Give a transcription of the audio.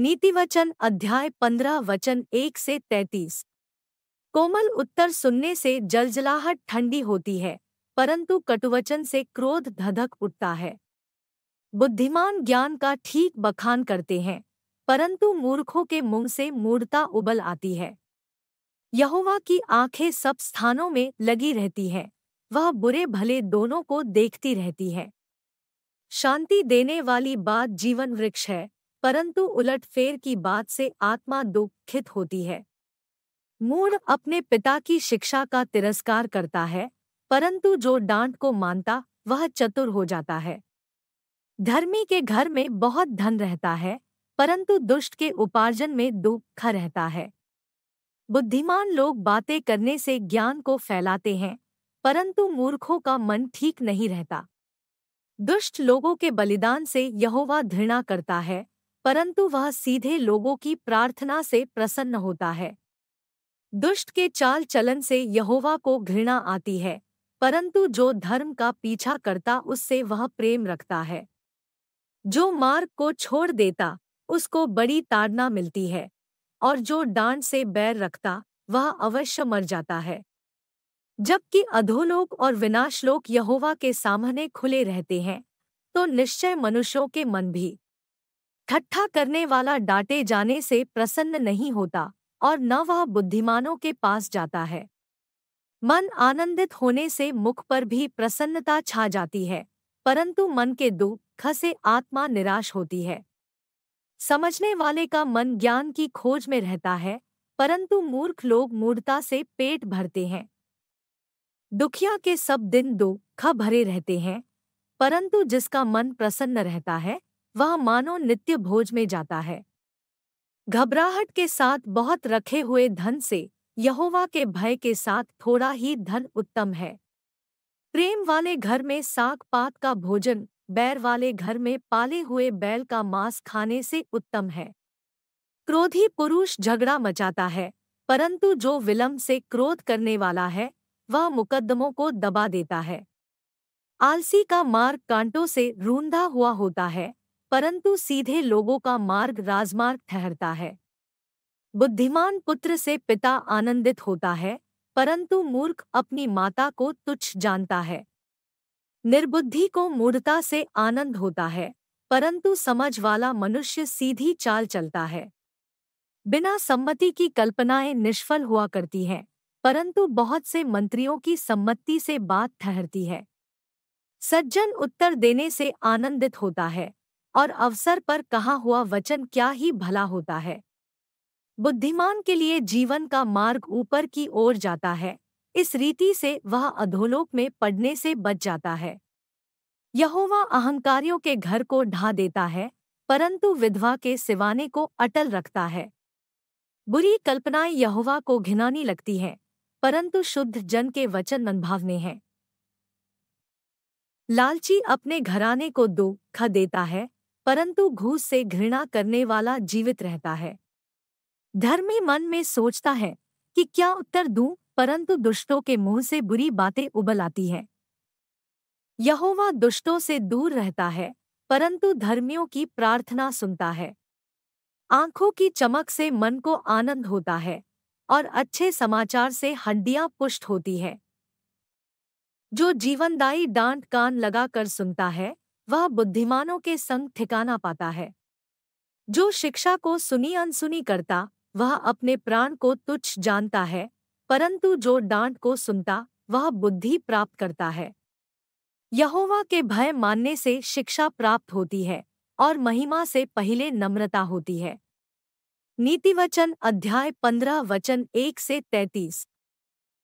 नीतिवचन अध्याय पंद्रह वचन एक से तैतीस कोमल उत्तर सुनने से जलजलाहट ठंडी होती है परंतु कटुवचन से क्रोध धधक उठता है बुद्धिमान ज्ञान का ठीक बखान करते हैं परंतु मूर्खों के मुंह से मूर्ता उबल आती है यहोवा की आंखें सब स्थानों में लगी रहती हैं वह बुरे भले दोनों को देखती रहती है शांति देने वाली बात जीवन वृक्ष है परंतु उलटफेर की बात से आत्मा दुखित होती है मूढ़ अपने पिता की शिक्षा का तिरस्कार करता है परंतु जो डांट को मानता वह चतुर हो जाता है धर्मी के घर में बहुत धन रहता है परंतु दुष्ट के उपार्जन में दुख रहता है बुद्धिमान लोग बातें करने से ज्ञान को फैलाते हैं परंतु मूर्खों का मन ठीक नहीं रहता दुष्ट लोगों के बलिदान से यहोवा घृणा करता है परंतु वह सीधे लोगों की प्रार्थना से प्रसन्न होता है दुष्ट के चाल चलन से यहोवा को घृणा आती है परंतु जो धर्म का पीछा करता उससे वह प्रेम रखता है जो मार्ग को छोड़ देता उसको बड़ी ताड़ना मिलती है और जो डांड से बैर रखता वह अवश्य मर जाता है जबकि अधोलोक और विनाशलोक यहोवा के सामने खुले रहते हैं तो निश्चय मनुष्यों के मन भी ठट्ठा करने वाला डांटे जाने से प्रसन्न नहीं होता और न वह बुद्धिमानों के पास जाता है मन आनंदित होने से मुख पर भी प्रसन्नता छा जाती है परंतु मन के दुख से आत्मा निराश होती है समझने वाले का मन ज्ञान की खोज में रहता है परंतु मूर्ख लोग मूर्ता से पेट भरते हैं दुखिया के सब दिन दुख भरे रहते हैं परंतु जिसका मन प्रसन्न रहता है वह मानो नित्य भोज में जाता है घबराहट के साथ बहुत रखे हुए धन से यहोवा के भय के साथ थोड़ा ही धन उत्तम है प्रेम वाले घर में साग पात का भोजन बैर वाले घर में पाले हुए बैल का मांस खाने से उत्तम है क्रोधी पुरुष झगड़ा मचाता है परंतु जो विलंब से क्रोध करने वाला है वह मुकदमों को दबा देता है आलसी का मार्ग कांटों से रूंधा हुआ होता है परंतु सीधे लोगों का मार्ग राजमार्ग ठहरता है बुद्धिमान पुत्र से पिता आनंदित होता है परंतु मूर्ख अपनी माता को तुच्छ जानता है निर्बुद्धि को मूर्ता से आनंद होता है परंतु समझ वाला मनुष्य सीधी चाल चलता है बिना सम्मति की कल्पनाएं निष्फल हुआ करती हैं परंतु बहुत से मंत्रियों की सम्मति से बात ठहरती है सज्जन उत्तर देने से आनंदित होता है और अवसर पर कहा हुआ वचन क्या ही भला होता है बुद्धिमान के लिए जीवन का मार्ग ऊपर की ओर जाता है इस रीति से वह अधोलोक में पड़ने से बच जाता है यहोवा अहंकारियों के घर को ढा देता है परंतु विधवा के सिवाने को अटल रखता है बुरी कल्पनाएं यहोवा को घिनानी लगती हैं परंतु शुद्ध जन के वचन मनभावने हैं लालची अपने घराने को दो ख देता है परंतु घूस से घृणा करने वाला जीवित रहता है धर्मी मन में सोचता है कि क्या उत्तर दूं परंतु दुष्टों के मुंह से बुरी बातें उबल आती हैं यहोवा दुष्टों से दूर रहता है परंतु धर्मियों की प्रार्थना सुनता है आंखों की चमक से मन को आनंद होता है और अच्छे समाचार से हड्डियां पुष्ट होती है जो जीवनदायी डांट कान लगाकर सुनता है वह बुद्धिमानों के संग ठिकाना पाता है जो शिक्षा को सुनी अनसुनी करता वह अपने प्राण को तुच्छ जानता है परंतु जो डांट को सुनता वह बुद्धि प्राप्त करता है यहोवा के भय मानने से शिक्षा प्राप्त होती है और महिमा से पहले नम्रता होती है नीतिवचन अध्याय पंद्रह वचन एक से तैतीस